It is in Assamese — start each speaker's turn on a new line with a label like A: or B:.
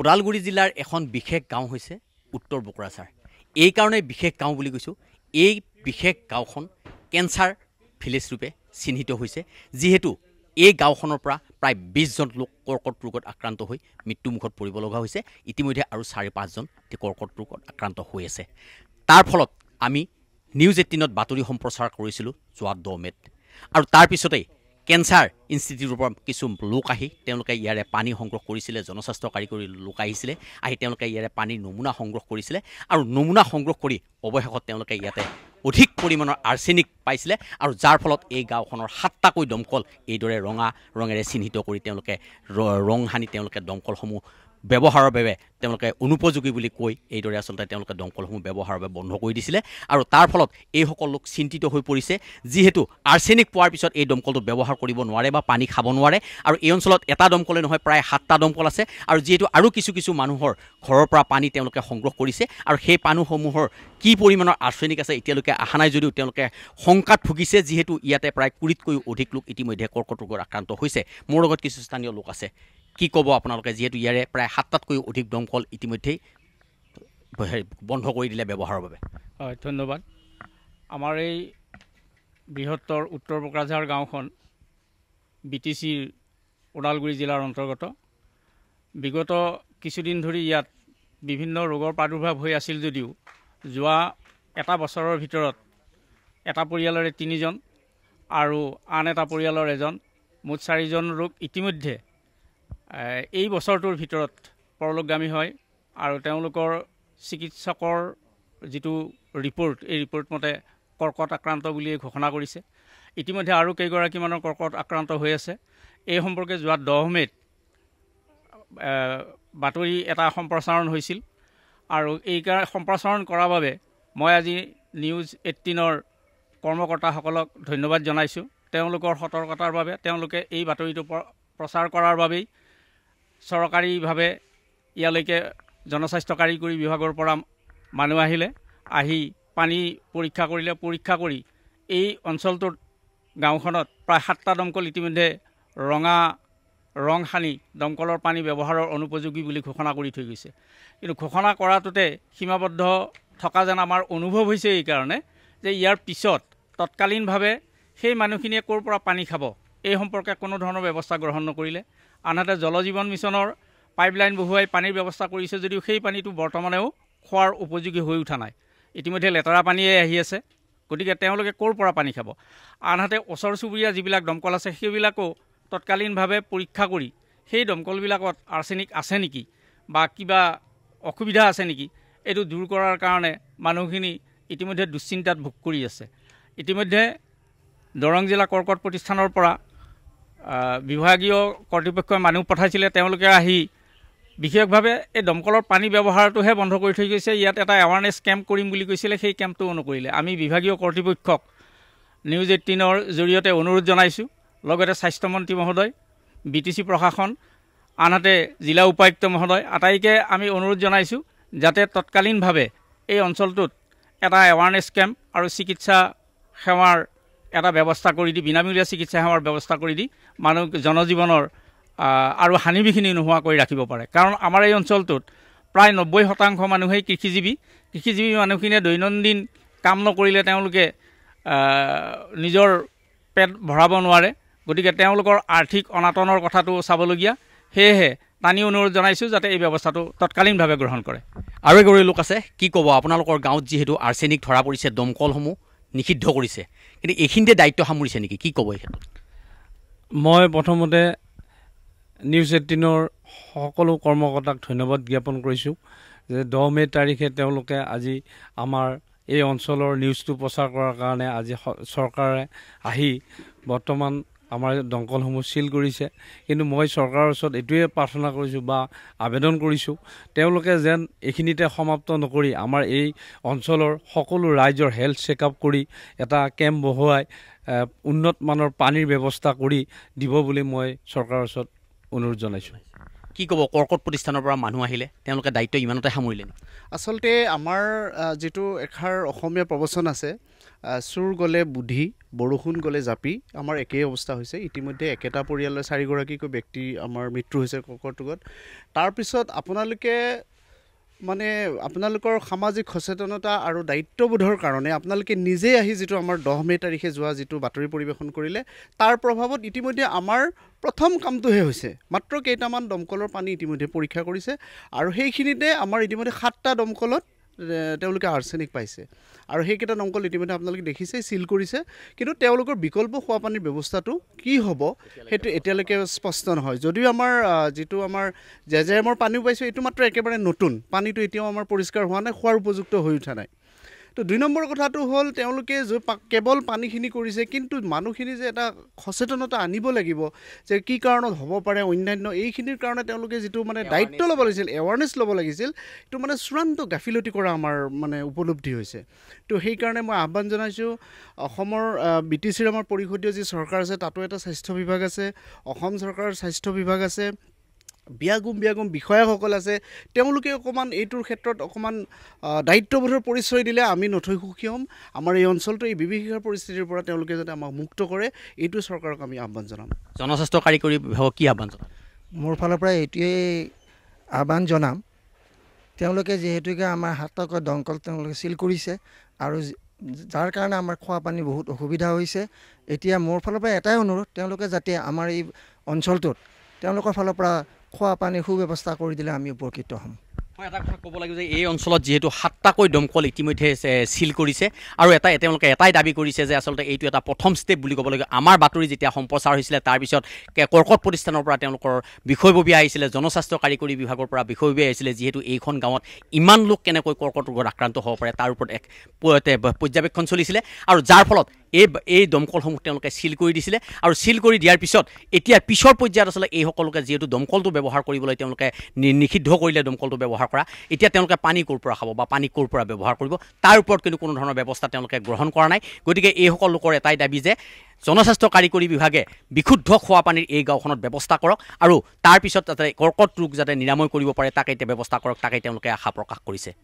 A: ওদালগুৰি জিলাৰ এখন বিশেষ গাঁও হৈছে উত্তৰ বকুৰাচাৰ এইকাৰণেই বিশেষ গাঁও বুলি কৈছোঁ এই বিশেষ গাঁওখন কেঞ্চাৰ ভিলেজ ৰূপে চিহ্নিত হৈছে যিহেতু এই গাঁওখনৰ পৰা প্ৰায় বিছজন লোক কৰ্কট ৰোগত আক্ৰান্ত হৈ মৃত্যুমুখত পৰিব লগা হৈছে ইতিমধ্যে আৰু চাৰি পাঁচজন কৰ্কট ৰোগত আক্ৰান্ত হৈ আছে তাৰ ফলত আমি নিউজ এইটিনত বাতৰি সম্প্ৰচাৰ কৰিছিলোঁ যোৱা দহ মে'ত আৰু তাৰপিছতেই কেঞ্চাৰ ইনষ্টিটিউটৰ পৰা কিছু লোক আহি তেওঁলোকে ইয়াৰে পানী সংগ্ৰহ কৰিছিলে জনস্বাস্থ্য কাৰিকৰী লোক আহিছিলে আহি তেওঁলোকে ইয়াৰে পানীৰ নমুনা সংগ্ৰহ কৰিছিলে আৰু নমুনা সংগ্ৰহ কৰি অৱশেষত তেওঁলোকে ইয়াতে অধিক পৰিমাণৰ আৰ্চেনিক পাইছিলে আৰু যাৰ ফলত এই গাঁওখনৰ সাতটাকৈ দমকল এইদৰে ৰঙা ৰঙেৰে চিহ্নিত কৰি তেওঁলোকে ৰং সানি তেওঁলোকে দমকলসমূহ ব্যৱহাৰৰ বাবে তেওঁলোকে অনুপযোগী বুলি কৈ এইদৰে আচলতে তেওঁলোকে দমকলসমূহ ব্যৱহাৰৰ বাবে বন্ধ কৰি দিছিলে আৰু তাৰ ফলত এইসকল লোক চিন্তিত হৈ পৰিছে যিহেতু আৰ্চেনিক পোৱাৰ পিছত এই দমকলটো ব্যৱহাৰ কৰিব নোৱাৰে বা পানী খাব নোৱাৰে আৰু এই অঞ্চলত এটা দমকলে নহয় প্ৰায় সাতটা দমকল আছে আৰু যিহেতু আৰু কিছু কিছু মানুহৰ ঘৰৰ পৰা পানী তেওঁলোকে সংগ্ৰহ কৰিছে আৰু সেই পানীসমূহৰ কি পৰিমাণৰ আৰ্চেনিক আছে এতিয়ালৈকে অহা নাই যদিও তেওঁলোকে শংকাত ভুগিছে যিহেতু ইয়াতে প্ৰায় কুৰিতকৈও অধিক লোক ইতিমধ্যে কৰ্কট ৰোগত আক্ৰান্ত হৈছে মোৰ লগত কিছু স্থানীয় লোক আছে কি ক'ব আপোনালোকে যিহেতু ইয়াৰে প্ৰায় সাতটাতকৈও অধিক দমকল ইতিমধ্যেই বন্ধ কৰি দিলে ব্যৱহাৰৰ বাবে
B: হয় ধন্যবাদ আমাৰ এই বৃহত্তৰ উত্তৰ বকৰাঝাৰ গাঁওখন বি টি চিৰ ওদালগুৰি জিলাৰ অন্তৰ্গত বিগত কিছুদিন ধৰি ইয়াত বিভিন্ন ৰোগৰ প্ৰাদুৰ্ভাৱ হৈ আছিল যদিও যোৱা এটা বছৰৰ ভিতৰত এটা পৰিয়ালৰে তিনিজন আৰু আন এটা পৰিয়ালৰ এজন মুঠ চাৰিজন ৰোগ ইতিমধ্যে এই বছৰটোৰ ভিতৰত পৰলোকগামী হয় আৰু তেওঁলোকৰ চিকিৎসকৰ যিটো ৰিপৰ্ট এই ৰিপৰ্ট মতে কৰ্কট আক্ৰান্ত বুলিয়ে ঘোষণা কৰিছে ইতিমধ্যে আৰু কেইগৰাকীমানৰ কৰ্কট আক্ৰান্ত হৈ আছে এই সম্পৰ্কে যোৱা দহ মে'ত বাতৰি এটা সম্প্ৰচাৰণ হৈছিল আৰু এইকাৰণে সম্প্ৰচাৰণ কৰাৰ বাবে মই আজি নিউজ এইটিনৰ কৰ্মকৰ্তাসকলক ধন্যবাদ জনাইছোঁ তেওঁলোকৰ সতৰ্কতাৰ বাবে তেওঁলোকে এই বাতৰিটো প্ৰচাৰ কৰাৰ বাবেই চৰকাৰীভাৱে ইয়ালৈকে জনস্বাস্থ্য কাৰিকৰী বিভাগৰ পৰা মানুহ আহিলে আহি পানী পৰীক্ষা কৰিলে পৰীক্ষা কৰি এই অঞ্চলটোত গাঁওখনত প্ৰায় সাতটা দমকল ইতিমধ্যে ৰঙা ৰং সানি দমকলৰ পানী ব্যৱহাৰৰ অনুপযোগী বুলি ঘোষণা কৰি থৈ গৈছে কিন্তু ঘোষণা কৰাটোতে সীমাবদ্ধ থকা যেন আমাৰ অনুভৱ হৈছে এইকাৰণে যে ইয়াৰ পিছত তৎকালীনভাৱে সেই মানুহখিনিয়ে ক'ৰ পৰা পানী খাব এই সম্পৰ্কে কোনো ধৰণৰ ব্যৱস্থা গ্ৰহণ নকৰিলে আনহাতে জল জীৱন মিছনৰ পাইপলাইন বহুৱাই পানীৰ ব্যৱস্থা কৰিছে যদিও সেই পানীটো বৰ্তমানেও খোৱাৰ উপযোগী হৈ উঠা নাই ইতিমধ্যে লেতেৰা পানীয়ে আহি আছে গতিকে তেওঁলোকে ক'ৰ পৰা পানী খাব আনহাতে ওচৰ চুবুৰীয়া যিবিলাক দমকল আছে সেইবিলাকো তৎকালীনভাৱে পৰীক্ষা কৰি সেই দমকলবিলাকত আৰ্চেনিক আছে নেকি বা কিবা অসুবিধা আছে নেকি এইটো দূৰ কৰাৰ কাৰণে মানুহখিনি ইতিমধ্যে দুশ্চিন্তাত ভোগ কৰি আছে ইতিমধ্যে দৰং জিলা কৰ্কট প্ৰতিষ্ঠানৰ পৰা বিভাগীয় কৰ্তৃপক্ষই মানুহ পঠাইছিলে তেওঁলোকে আহি বিশেষভাৱে এই দমকলৰ পানী ব্যৱহাৰটোহে বন্ধ কৰি থৈ গৈছে ইয়াত এটা এৱাৰনেছ কেম্প কৰিম বুলি কৈছিলে সেই কেম্পটো অনুকৰিলে আমি বিভাগীয় কৰ্তৃপক্ষক নিউজ এইটিনৰ জৰিয়তে অনুৰোধ জনাইছোঁ লগতে স্বাস্থ্যমন্ত্ৰী মহোদয় বি টি চি প্ৰশাসন আনহাতে জিলা উপায়ুক্ত মহোদয় আটাইকে আমি অনুৰোধ জনাইছোঁ যাতে তৎকালীনভাৱে এই অঞ্চলটোত এটা এৱাৰনেছ কেম্প আৰু চিকিৎসা সেৱাৰ এটা ব্যৱস্থা কৰি দি বিনামূলীয়া চিকিৎসা সেৱাৰ ব্যৱস্থা কৰি দি মানুহ জনজীৱনৰ আৰু হানি বিঘিনি নোহোৱাকৈ ৰাখিব পাৰে কাৰণ আমাৰ এই অঞ্চলটোত প্ৰায় নব্বৈ শতাংশ মানুহেই কৃষিজীৱী কৃষিজীৱী মানুহখিনিয়ে দৈনন্দিন কাম নকৰিলে তেওঁলোকে নিজৰ পেট ভৰাব নোৱাৰে গতিকে তেওঁলোকৰ আৰ্থিক অনাটনৰ কথাটো চাবলগীয়া সেয়েহে টানি অনুৰোধ জনাইছোঁ যাতে এই
A: ব্যৱস্থাটো তৎকালীনভাৱে গ্ৰহণ কৰে আৰু এগৰাকী লোক আছে কি ক'ব আপোনালোকৰ গাঁৱত যিহেতু আৰ্চেনিক ধৰা পৰিছে দমকলসমূহ নিষিদ্ধ কৰিছে কিন্তু এইখিনিতে দায়িত্ব সামৰিছে নেকি কি ক'ব এই ক্ষেত্ৰত মই প্ৰথমতে নিউজ এইটিনৰ সকলো কৰ্মকৰ্তাক
B: ধন্যবাদ জ্ঞাপন কৰিছোঁ যে দহ মে' তাৰিখে তেওঁলোকে আজি আমাৰ এই অঞ্চলৰ নিউজটো প্ৰচাৰ কৰাৰ কাৰণে আজি চৰকাৰে আহি বৰ্তমান আমাৰ দমকলসমূহ চিল কৰিছে কিন্তু মই চৰকাৰৰ ওচৰত এইটোৱে প্ৰাৰ্থনা কৰিছোঁ বা আবেদন কৰিছোঁ তেওঁলোকে যেন এইখিনিতে সমাপ্ত নকৰি আমাৰ এই অঞ্চলৰ সকলো ৰাইজৰ হেল্থ চেকআপ কৰি এটা কেম্প বহুৱাই উন্নতমানৰ পানীৰ ব্যৱস্থা
A: কৰি দিব বুলি মই চৰকাৰৰ ওচৰত অনুৰোধ জনাইছোঁ কি ক'ব কৰ্কট প্ৰতিষ্ঠানৰ পৰা মানুহ আহিলে তেওঁলোকে দায়িত্ব ইমানতে সামৰিলে
C: আচলতে আমাৰ যিটো এষাৰ অসমীয়া প্ৰৱচন আছে চুৰ গ'লে বুদ্ধি বৰষুণ গ'লে জাপি আমাৰ একেই অৱস্থা হৈছে ইতিমধ্যে একেটা পৰিয়ালৰ চাৰিগৰাকীকৈ ব্যক্তি আমাৰ মৃত্যু হৈছে কৰ্কট ৰোগত তাৰপিছত আপোনালোকে মানে আপোনালোকৰ সামাজিক সচেতনতা আৰু দায়িত্ববোধৰ কাৰণে আপোনালোকে নিজেই আহি যিটো আমাৰ দহ মে' তাৰিখে যোৱা যিটো বাতৰি পৰিৱেশন কৰিলে তাৰ প্ৰভাৱত ইতিমধ্যে আমাৰ প্ৰথম কামটোহে হৈছে মাত্ৰ কেইটামান দমকলৰ পানী ইতিমধ্যে পৰীক্ষা কৰিছে আৰু সেইখিনিতে আমাৰ ইতিমধ্যে সাতটা দমকলত তেওঁলোকে আৰ্চেনিক পাইছে আৰু সেইকেইটা দমকল ইতিমধ্যে আপোনালোকে দেখিছেই চিল কৰিছে কিন্তু তেওঁলোকৰ বিকল্প খোৱা পানীৰ ব্যৱস্থাটো কি হ'ব সেইটো এতিয়ালৈকে স্পষ্ট নহয় যদিও আমাৰ যিটো আমাৰ জে পানীও পাইছোঁ এইটো মাত্ৰ একেবাৰে নতুন পানীটো এতিয়াও আমাৰ পৰিষ্কাৰ হোৱা নাই খোৱাৰ উপযুক্ত হৈ উঠা নাই তো দুই নম্বৰ কথাটো হ'ল তেওঁলোকে কেৱল পানীখিনি কৰিছে কিন্তু মানুহখিনি যে এটা সচেতনতা আনিব লাগিব যে কি কাৰণত হ'ব পাৰে অন্যান্য এইখিনিৰ কাৰণে তেওঁলোকে যিটো মানে দায়িত্ব ল'ব লাগিছিল এৱাৰনেছ ল'ব লাগিছিল সেইটো মানে চূড়ান্ত গাফিলতি কৰা আমাৰ মানে উপলব্ধি হৈছে তো সেইকাৰণে মই আহ্বান জনাইছোঁ অসমৰ বি টি চিৰ আমাৰ পৰিষদীয় যি চৰকাৰ আছে তাতো এটা স্বাস্থ্য বিভাগ আছে অসম চৰকাৰৰ স্বাস্থ্য বিভাগ আছে বিয়াগুম বিয়াগুম বিষয়াসকল আছে তেওঁলোকে অকণমান এইটোৰ ক্ষেত্ৰত অকণমান দায়িত্ববোধৰ পৰিচয় দিলে আমি নথৈ সুখী হ'ম আমাৰ এই অঞ্চলটো এই বিভীষিকাৰ পৰিস্থিতিৰ পৰা তেওঁলোকে যাতে আমাক মুক্ত কৰে এইটো চৰকাৰক আমি আহ্বান
A: জনাম জনস্বাস্থ্য কাৰিকৰী বিভাগক কি আহ্বান জনাম মোৰ ফালৰ পৰা এইটোৱেই আহ্বান
C: জনাম
B: তেওঁলোকে যিহেতুকে আমাৰ হাতক দমকল তেওঁলোকে চিল কৰিছে আৰু যাৰ কাৰণে আমাৰ খোৱা পানী বহুত অসুবিধা হৈছে এতিয়া মোৰ ফালৰ পৰা এটাই অনুৰোধ তেওঁলোকে যাতে আমাৰ এই অঞ্চলটোত তেওঁলোকৰ ফালৰ পৰা খোৱা পানীৰ সু ব্যৱস্থা কৰি দিলে আমি উপকৃত হ'ম মই
A: এটা কথা ক'ব লাগিব যে এই অঞ্চলত যিহেতু সাতটাকৈ দমকল ইতিমধ্যে চিল কৰিছে আৰু এটা তেওঁলোকে এটাই দাবী কৰিছে যে আচলতে এইটো এটা প্ৰথম ষ্টেপ বুলি ক'ব লাগিব আমাৰ বাতৰি যেতিয়া সম্প্ৰচাৰ হৈছিলে তাৰপিছত কৰ্কট প্ৰতিষ্ঠানৰ পৰা তেওঁলোকৰ বিষয়ববীয়া আহিছিলে জনস্বাস্থ্য কাৰিকৰী বিভাগৰ পৰা বিষয়ববীয়া আহিছিলে যিহেতু এইখন গাঁৱত ইমান লোক কেনেকৈ কৰ্কট ৰোগত আক্ৰান্ত হ'ব পাৰে তাৰ ওপৰত এক পৰ্যবেক্ষণ চলিছিলে আৰু যাৰ ফলত এই এই দমকলসমূহ তেওঁলোকে চিল কৰি দিছিলে আৰু চিল কৰি দিয়াৰ পিছত এতিয়া পিছৰ পৰ্যায়ত আচলতে এইসকলোকে যিহেতু দমকলটো ব্যৱহাৰ কৰিবলৈ তেওঁলোকে নিষিদ্ধ কৰিলে দমকলটো ব্যৱহাৰ কৰা এতিয়া তেওঁলোকে পানী ক'ৰ পৰা খাব বা পানী ক'ৰ পৰা ব্যৱহাৰ কৰিব তাৰ ওপৰত কিন্তু কোনো ধৰণৰ ব্যৱস্থা তেওঁলোকে গ্ৰহণ কৰা নাই গতিকে এইসকল লোকৰ এটাই দাবী যে জনস্বাস্থ্য কাৰিকৰী বিভাগে বিশুদ্ধ খোৱা পানীৰ এই গাঁওখনত ব্যৱস্থা কৰক আৰু তাৰপিছত যাতে কৰ্কট ৰোগ যাতে নিৰাময় কৰিব পাৰে তাকে এতিয়া ব্যৱস্থা কৰক তাকে তেওঁলোকে আশা প্ৰকাশ কৰিছে